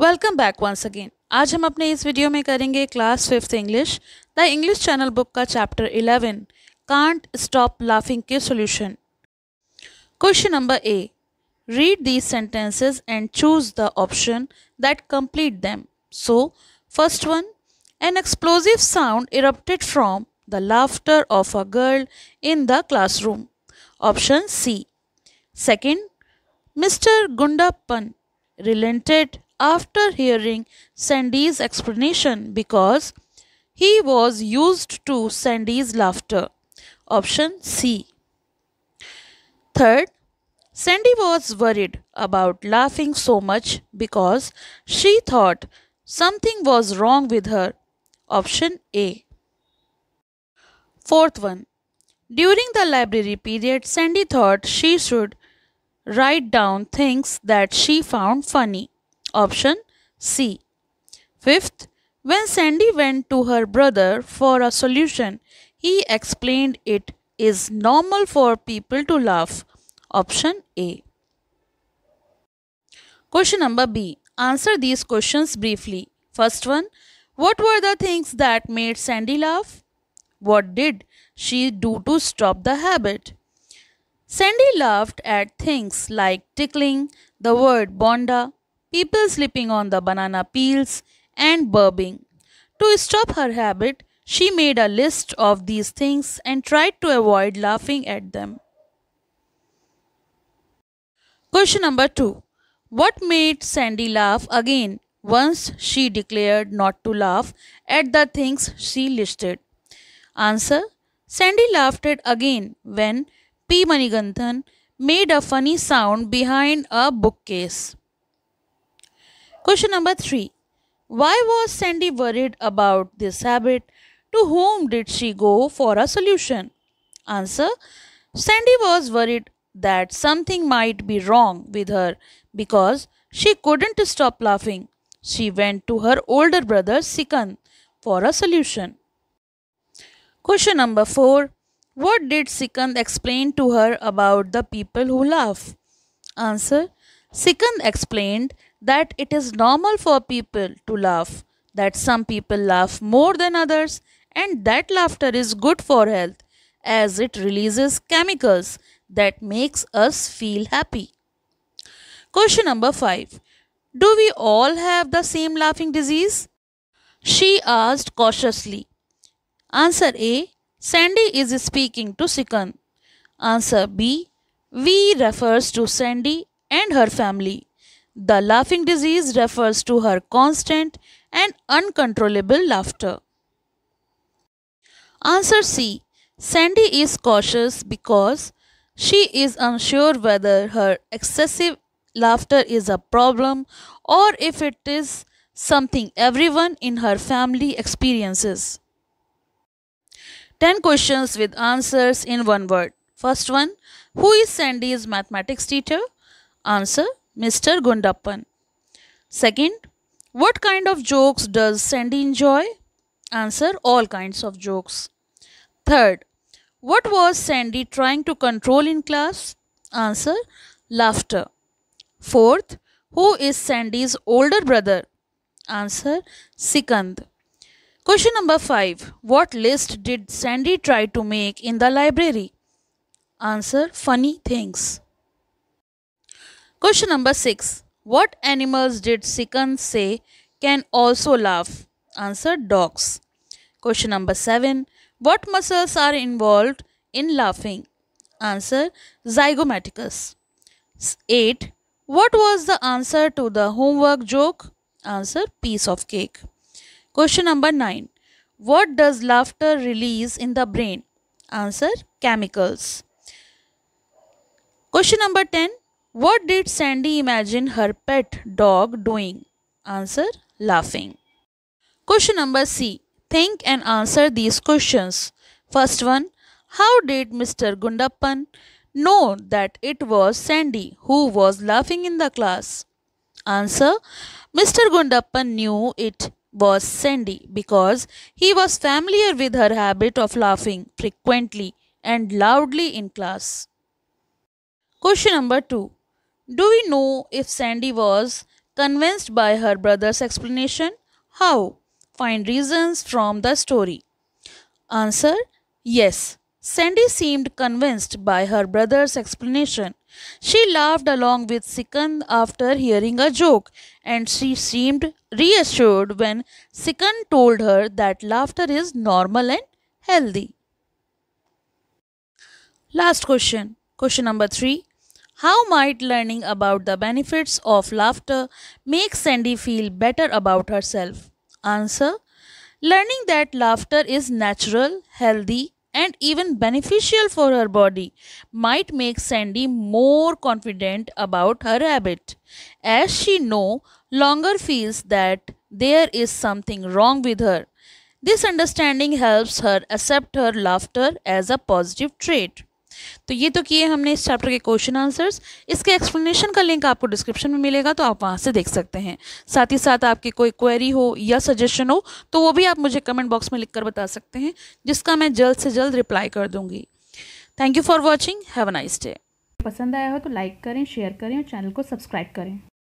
Welcome back once again आज हम अपने इस वीडियो में करेंगे class fifth English the English channel book का chapter eleven can't stop laughing के solution question number A read these sentences and choose the option that complete them so first one an explosive sound erupted from the laughter of a girl in the room option C second mister गुंडापन related after hearing Sandy's explanation because he was used to Sandy's laughter. Option C. Third, Sandy was worried about laughing so much because she thought something was wrong with her. Option A. Fourth one. During the library period, Sandy thought she should write down things that she found funny. Option C. Fifth, when Sandy went to her brother for a solution, he explained it is normal for people to laugh. Option A. Question number B. Answer these questions briefly. First one, what were the things that made Sandy laugh? What did she do to stop the habit? Sandy laughed at things like tickling, the word bonda, people slipping on the banana peels and burping. To stop her habit, she made a list of these things and tried to avoid laughing at them. Question number 2. What made Sandy laugh again once she declared not to laugh at the things she listed? Answer Sandy laughed again when P. Manigandan made a funny sound behind a bookcase. Question number three Why was Sandy worried about this habit? To whom did she go for a solution? Answer Sandy was worried that something might be wrong with her because she couldn't stop laughing. She went to her older brother Sikan for a solution. Question number 4 What did Sikan explain to her about the people who laugh? Answer Sikand explained that it is normal for people to laugh, that some people laugh more than others, and that laughter is good for health as it releases chemicals that makes us feel happy. Question number 5. Do we all have the same laughing disease? She asked cautiously. Answer A. Sandy is speaking to Sikand. Answer B. We refers to Sandy and her family. The laughing disease refers to her constant and uncontrollable laughter. Answer C. Sandy is cautious because she is unsure whether her excessive laughter is a problem or if it is something everyone in her family experiences. 10 questions with answers in one word. First one Who is Sandy's mathematics teacher? Answer Mr. Gundappan. Second, what kind of jokes does Sandy enjoy? Answer, all kinds of jokes. Third, what was Sandy trying to control in class? Answer, laughter. Fourth, who is Sandy's older brother? Answer, Sikand. Question number 5. What list did Sandy try to make in the library? Answer, funny things. Question number 6. What animals did Sikand say can also laugh? Answer dogs. Question number 7. What muscles are involved in laughing? Answer zygomaticus. 8. What was the answer to the homework joke? Answer piece of cake. Question number 9. What does laughter release in the brain? Answer chemicals. Question number 10. What did Sandy imagine her pet dog doing? Answer laughing. Question number C. Think and answer these questions. First one How did Mr. Gundappan know that it was Sandy who was laughing in the class? Answer Mr. Gundappan knew it was Sandy because he was familiar with her habit of laughing frequently and loudly in class. Question number 2 do we know if Sandy was convinced by her brother's explanation? How? Find reasons from the story. Answer Yes. Sandy seemed convinced by her brother's explanation. She laughed along with Sikand after hearing a joke, and she seemed reassured when Sikand told her that laughter is normal and healthy. Last question, question number 3. How might learning about the benefits of laughter make Sandy feel better about herself? Answer Learning that laughter is natural, healthy, and even beneficial for her body might make Sandy more confident about her habit, as she no longer feels that there is something wrong with her. This understanding helps her accept her laughter as a positive trait. तो ये तो किए हमने इस chapter के question answers इसके explanation का link आपको डिस्क्रिप्शन में मिलेगा तो आप वहाँ से देख सकते हैं साथ ही साथ आपकी कोई क्वेरी हो या सजेशन हो तो वो भी आप मुझे कमेंट बॉक्स में लिख बता सकते हैं जिसका मैं जल्द से जल्द रिप्लाई कर दूँगी thank you for watching have a nice day पसंद आया हो तो लाइक करें शेयर करें और चैनल को सब्सक्राइब करें